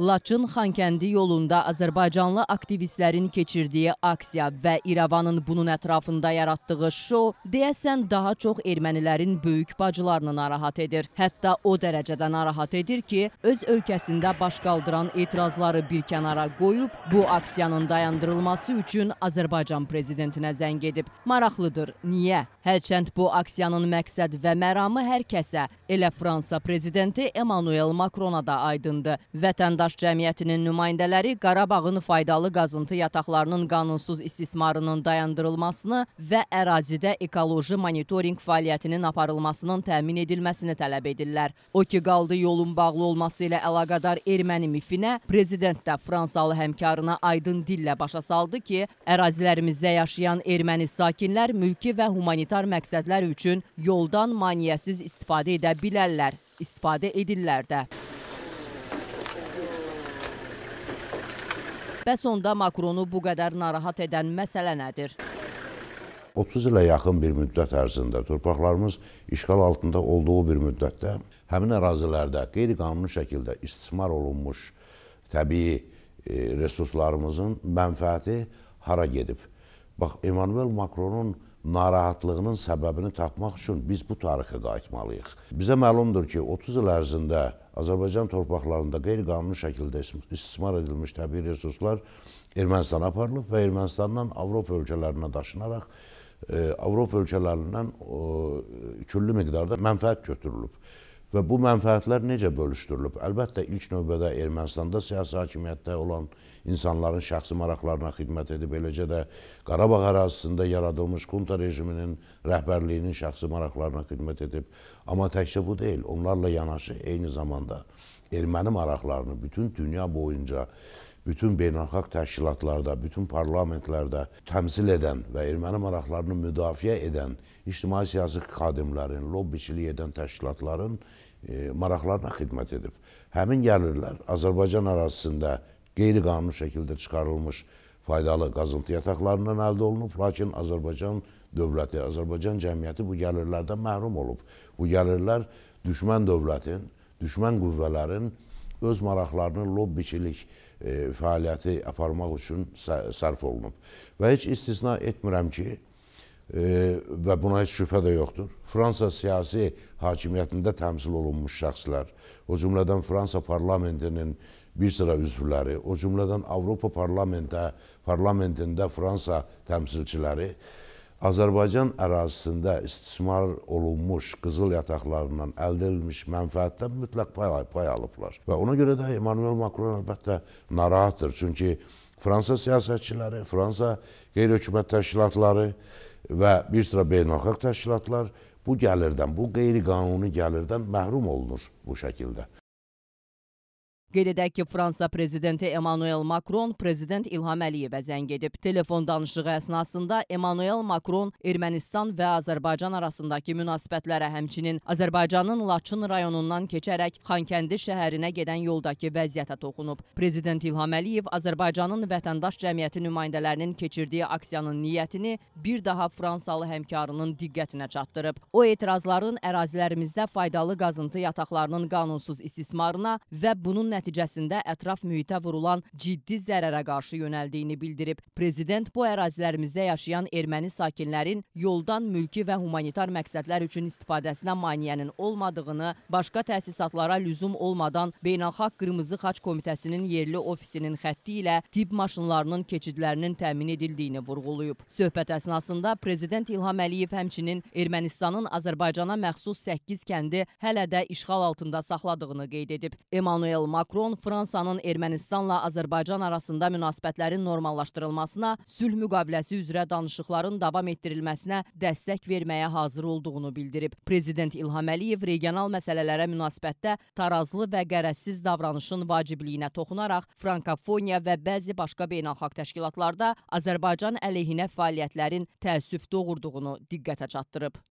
Laçın-Xankəndi yolunda azərbaycanlı aktivistlərin keçirdiyi aksiya və İrəvanın bunun ətrafında yaratdığı şou deyəsən daha çox ermənilərin böyük bacılarını narahat edir. Hətta o dərəcədə narahat edir ki, öz ölkəsində baş qaldıran etirazları bir kənara qoyub bu aksiyanın dayandırılması üçün Azərbaycan prezidentinə zəng edib. Maraqlıdır. Niyə? Hərçənd bu aksiyanın məqsəd və məramı hər kəsə, elə Fransa prezidenti Emmanuel Macrona da aydındır. Vətəndaş Əməkdaş Cəmiyyətinin nümayəndələri Qarabağın faydalı qazıntı yataqlarının qanunsuz istismarının dayandırılmasını və ərazidə ekoloji monitorinq fəaliyyətinin aparılmasının təmin edilməsini tələb edirlər. O ki, qaldı yolun bağlı olması ilə əlaqədar erməni mifinə prezident də Fransalı həmkarına aydın dillə başa saldı ki, ərazilərimizdə yaşayan erməni sakinlər mülki və humanitar məqsədlər üçün yoldan maniyəsiz istifadə edə bilərlər, istifadə edirlər də. Bəs onda Makronu bu qədər narahat edən məsələ nədir? 30 ilə yaxın bir müddət ərzində torpaqlarımız işğal altında olduğu bir müddətdə həmin ərazilərdə qeyri-qanuni şəkildə istismar olunmuş təbii e, resurslarımızın mənfəəti hara gedib? Bax, Emanuel Makronun narahatlığının səbəbini tapmaq üçün biz bu tarixə qayıtmalıyıq. Bizə məlumdur ki, 30 il ərzində Azərbaycan torpaqlarında qeyri-qanuni şəkildə istismar edilmiş təbii resurslar Ermənistana aparılıb və Ermənistandan Avropa ölkələrinə daşınaraq e, Avropa ölkələrindən küllü miqdarda mənfəət götürülüb və bu mənfəətlər necə bölüşdürülüb? Əlbəttə, ilk növbədə Ermənistanda siyasi hakimiyyətdə olan insanların şəxsi maraqlarına xidmət edib, eləcə də Qarabağ ərazisində yaradılmış kunta rejiminin rəhbərliyinin şəxsi maraqlarına xidmət edib. Amma təkcə bu deyil, onlarla yanaşı eyni zamanda erməni maraqlarını bütün dünya boyunca bütün beynəlxalq təşkilatlarda, bütün parlamentlərdə təmsil edən və erməni maraqlarını müdafiə edən ictimai-siyasi xadimlərin, lobbiçilik edən təşkilatların e, maraqlarına xidmət edib. Həmin gəlirlər Azərbaycan ərazisində qeyri-qanuni şəkildə çıxarılmış faydalı qazıntı yataqlarından əldə olunub, lakin Azərbaycan dövləti, Azərbaycan cəmiyyəti bu gəlirlərdən məhrum olub. Bu gəlirlər düşmən dövlətin, düşmən qüvvələrin öz maraqlarının lobbiçilik e, fəaliyyəti aparmaq üçün sərf olunub. Və heç istisna etmirəm ki, e, və buna heç şübhə də yoxdur, Fransa siyasi hakimiyyətində təmsil olunmuş şəxslər, o cümlədən Fransa parlamentinin bir sıra üzvləri, o cümlədən Avropa parlamentə, parlamentində Fransa təmsilçiləri Azərbaycan ərazisində istismar olunmuş qızıl yataqlarından əldə edilmiş mənfəətdən mütləq pay, pay alıblar. Və ona görə də Emmanuel Macron əlbəttə narahatdır. Çünki Fransa siyasətçiləri, Fransa qeyri-hökumət təşkilatları və bir sıra beynəlxalq təşkilatlar bu gəlirdən, bu qeyri-qanuni gəlirdən məhrum olunur bu şəkildə. Qeyd edək ki, Fransa prezidenti Emmanuel Macron prezident İlham Əliyevə zəng edib. Telefon danışığı əsnasında Emmanuel Macron Ermənistan və Azərbaycan arasındakı münasibətlərə, həmçinin Azərbaycanın Laçın rayonundan keçərək Xankəndi şəhərinə gedən yoldakı vəziyyətə toxunub. Prezident İlham Əliyev Azərbaycanın vətəndaş cəmiyyəti nümayəndələrinin keçirdiyi aksiyanın niyyətini bir daha Fransalı həmkarının diqqətinə çatdırıb. O etirazların ərazilərimizdə faydalı qazıntı yataqlarının qanunsuz istismarına və bunun nəticəsində nəticəsində ətraf mühitə vurulan ciddi zərərə qarşı yönəldiyini bildirib. Prezident bu ərazilərimizdə yaşayan erməni sakinlərin yoldan mülki və humanitar məqsədlər üçün istifadəsinə maniyənin olmadığını, başqa təsisatlara lüzum olmadan Beynəlxalq Qırmızı Xaç Komitəsinin yerli ofisinin xətti ilə tibb maşınlarının keçidlərinin təmin edildiyini vurğulayıb. Söhbət əsnasında Prezident İlham Əliyev həmçinin Ermənistanın Azərbaycana məxsus 8 kəndi hələ də işğal altında saxladığını qeyd edib. Emanuel Makron Makron Fransanın Ermənistanla Azərbaycan arasında münasibətlərin normallaşdırılmasına, sülh müqaviləsi üzrə danışıqların davam etdirilməsinə dəstək verməyə hazır olduğunu bildirib. Prezident İlham Əliyev regional məsələlərə münasibətdə tarazlı və qərəzsiz davranışın vacibliyinə toxunaraq Frankofoniya və bəzi başqa beynəlxalq təşkilatlarda Azərbaycan əleyhinə fəaliyyətlərin təəssüf doğurduğunu diqqətə çatdırıb.